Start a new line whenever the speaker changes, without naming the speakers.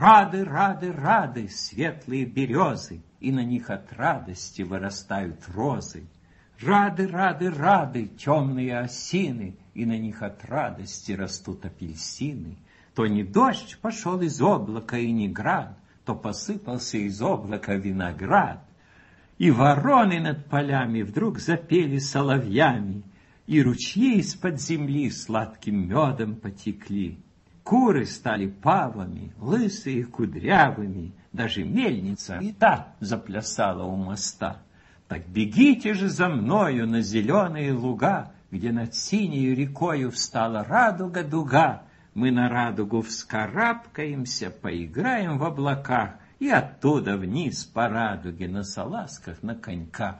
Рады, рады, рады светлые березы, И на них от радости вырастают розы. Рады, рады, рады темные осины, И на них от радости растут апельсины. То не дождь пошел из облака и не град, То посыпался из облака виноград. И вороны над полями вдруг запели соловьями, И ручьи из-под земли сладким медом потекли. Куры стали павами, лысые, кудрявыми, даже мельница и та заплясала у моста. Так бегите же за мною на зеленые луга, где над синей рекою встала радуга дуга. Мы на радугу вскарабкаемся, поиграем в облаках, и оттуда вниз по радуге на салазках, на коньках.